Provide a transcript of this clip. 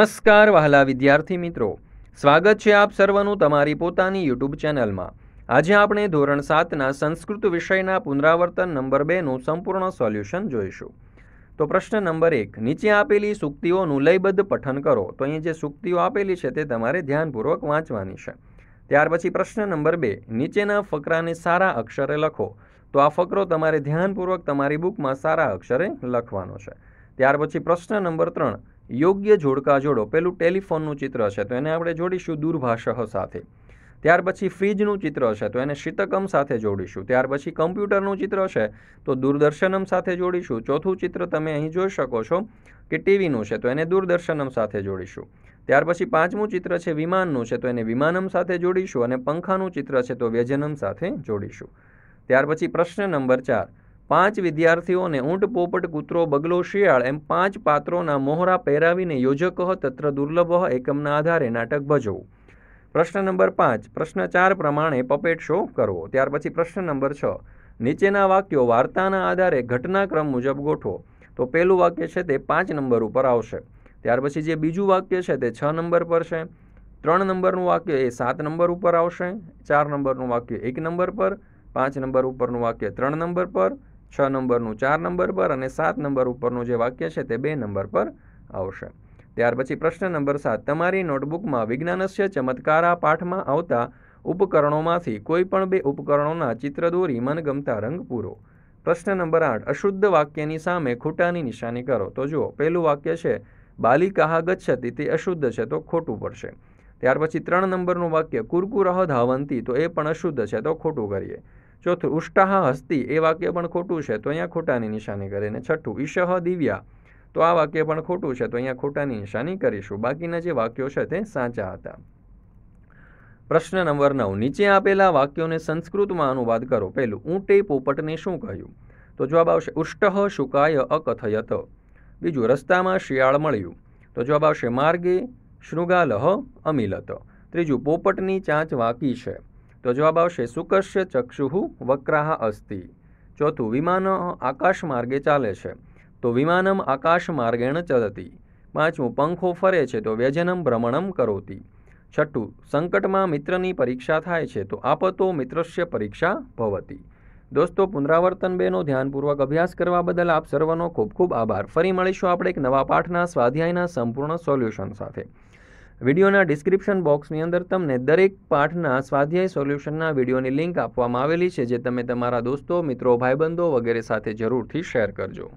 નમસ્કાર વહાલા વિદ્યાર્થી મિત્રો સ્વાગત છે આપ સર્વનું તમારી પોતાની યુટ્યુબ ચેનલમાં આજે આપણે ધોરણ સાતના સંસ્કૃત વિષયના પુનરાવર્તન નંબર બેનું સંપૂર્ણ સોલ્યુશન જોઈશું તો પ્રશ્ન નંબર એક નીચે આપેલી સૂક્તિઓનું લયબદ્ધ પઠન કરો તો અહીં જે સૂક્તિઓ આપેલી છે તે તમારે ધ્યાનપૂર્વક વાંચવાની છે ત્યાર પછી પ્રશ્ન નંબર બે નીચેના ફકરાને સારા અક્ષરે લખો તો આ ફકરો તમારે ધ્યાનપૂર્વક તમારી બુકમાં સારા અક્ષરે લખવાનો છે ત્યાર પછી પ્રશ્ન નંબર ત્રણ યોગ્ય જોડકા જોડો પેલું ટેલિફોનનું ચિત્ર હશે તો એને આપણે જોડીશું દૂરભાષ સાથે ત્યાર પછી ફ્રીજનું ચિત્ર હશે તો એને શીતકમ સાથે જોડીશું ત્યાર પછી કમ્પ્યુટરનું ચિત્ર હશે તો દૂરદર્શનમ સાથે જોડીશું ચોથું ચિત્ર તમે અહીં જોઈ શકો છો કે ટીવીનું છે તો એને દૂરદર્શનમ સાથે જોડીશું ત્યાર પછી પાંચમું ચિત્ર છે વિમાનનું છે તો એને વિમાનમ સાથે જોડીશું અને પંખાનું ચિત્ર છે તો વ્યજનમ સાથે જોડીશું ત્યાર પછી પ્રશ્ન નંબર ચાર પાંચ વિદ્યાર્થીઓને ઊંટ પોપટ કૂતરો બગલો શિયાળ એમ પાંચ પાત્રોના મોહરા પહેરાવીને યોજક તત્ર દુર્લભ એકમના આધારે નાટક ભજવવું પ્રશ્ન નંબર પાંચ પ્રશ્ન ચાર પ્રમાણે પપેટ શો કરવો ત્યાર પછી પ્રશ્ન નંબર છ નીચેના વાક્યો વાર્તાના આધારે ઘટનાક્રમ મુજબ ગોઠવો તો પહેલું વાક્ય છે તે પાંચ નંબર ઉપર આવશે ત્યાર પછી જે બીજું વાક્ય છે તે છ નંબર પર છે ત્રણ નંબરનું વાક્ય એ સાત નંબર ઉપર આવશે ચાર નંબરનું વાક્ય એક નંબર પર પાંચ નંબર ઉપરનું વાક્ય ત્રણ નંબર પર છ નંબરનું ચાર નંબર પર અને સાત નંબર ઉપરનું જે વાક્ય છે તે બે નંબર પર આવશે ત્યાર પછી પ્રશ્ન નંબર સાત તમારી નોટબુકમાં વિજ્ઞાનસ્ય ચમત્કારા પાઠમાં આવતા ઉપકરણોમાંથી કોઈ પણ બે ઉપકરણોના ચિત્ર દોરી મનગમતા રંગ પૂરો પ્રશ્ન નંબર આઠ અશુદ્ધ વાક્યની સામે ખોટાની નિશાની કરો તો જુઓ પહેલું વાક્ય છે બાલિકાહ ગચ્છતી તે અશુદ્ધ છે તો ખોટું પડશે ત્યાર પછી ત્રણ નંબરનું વાક્ય કુરકુરહ ધાવંતી તો એ પણ અશુદ્ધ છે તો ખોટું કરીએ ચોથું ઉષ્ટાહ હસ્તી એ વાક્ય પણ ખોટું છે તો અહીંયા ખોટાની નિશાની કરીને છઠ્ઠું ઈશહ દિવ્યા તો આ વાક્ય પણ ખોટું છે તો અહીંયા ખોટાની નિશાની કરીશું બાકીના જે વાક્યો છે તે સાચા હતા પ્રશ્ન નંબર નવ નીચે આપેલા વાક્યોને સંસ્કૃતમાં અનુવાદ કરો પહેલું ઊંટે પોપટને શું કહ્યું તો જવાબ આવશે ઉષ્ટહ શુકાય અકથયત બીજું રસ્તામાં શિયાળ મળ્યું તો જવાબ આવશે માર્ગે શૃગાલહ અમિલત ત્રીજું પોપટની ચાંચ વાકી છે તો જવાબ આવશે શુકશ્ય ચક્ષુહુ વક્રાહ અસ્તિ ચોથું વિમાન આકાશ માર્ગે ચાલે છે તો વિમાનમ આકાશ માર્ગેણ ચલતી પાંચમું પંખો ફરે છે તો વ્યજનમ ભ્રમણમ કરોતી છઠ્ઠું સંકટમાં મિત્રની પરીક્ષા થાય છે તો આપતો મિત્રસ્ય પરીક્ષા ભવતી દોસ્તો પુનરાવર્તન બેનો ધ્યાનપૂર્વક અભ્યાસ કરવા બદલ આપ સર્વનો ખૂબ ખૂબ આભાર ફરી મળીશું આપણે એક નવા પાઠના સ્વાધ્યાયના સંપૂર્ણ સોલ્યુશન સાથે વિડીયોના ડિસ્ક્રિપ્શન બોક્સની અંદર તમને દરેક પાઠના સ્વાધ્યાય સોલ્યુશનના વિડીયોની લિંક આપવામાં આવેલી છે જે તમે તમારા દોસ્તો મિત્રો ભાઈબંધો વગેરે સાથે જરૂરથી શેર કરજો